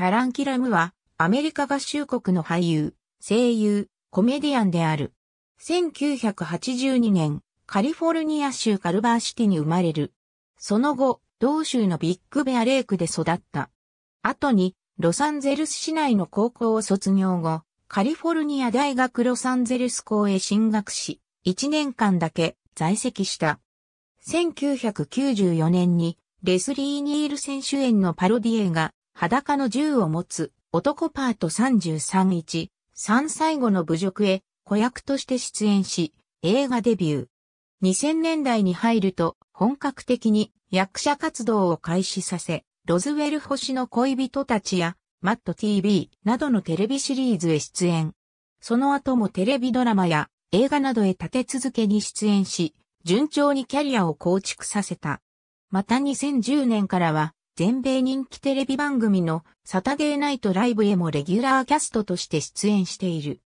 タランキラムは、アメリカ合衆国の俳優、声優、コメディアンである。1982年、カリフォルニア州カルバーシティに生まれる。その後、同州のビッグベアレイクで育った。後に、ロサンゼルス市内の高校を卒業後、カリフォルニア大学ロサンゼルス校へ進学し、1年間だけ在籍した。1994年にレスリー・ニール選手演のパロディ映画、裸の銃を持つ男パート331、3歳後の侮辱へ子役として出演し、映画デビュー。2000年代に入ると本格的に役者活動を開始させ、ロズウェル星の恋人たちやマット TV などのテレビシリーズへ出演。その後もテレビドラマや映画などへ立て続けに出演し、順調にキャリアを構築させた。また2010年からは全米人気テレビ番組のサタデーナイトライブへもレギュラーキャストとして出演している。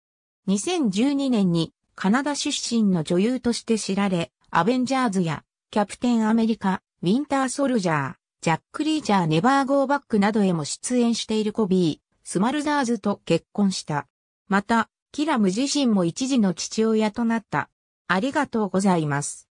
2012年にカナダ出身の女優として知られ、アベンジャーズやキャプテンアメリカ、ウィンターソルジャー、ジャック・リーチャー・ネバー・ゴー・バックなどへも出演しているコビー、スマルザーズと結婚した。また、キラム自身も一時の父親となった。ありがとうございます。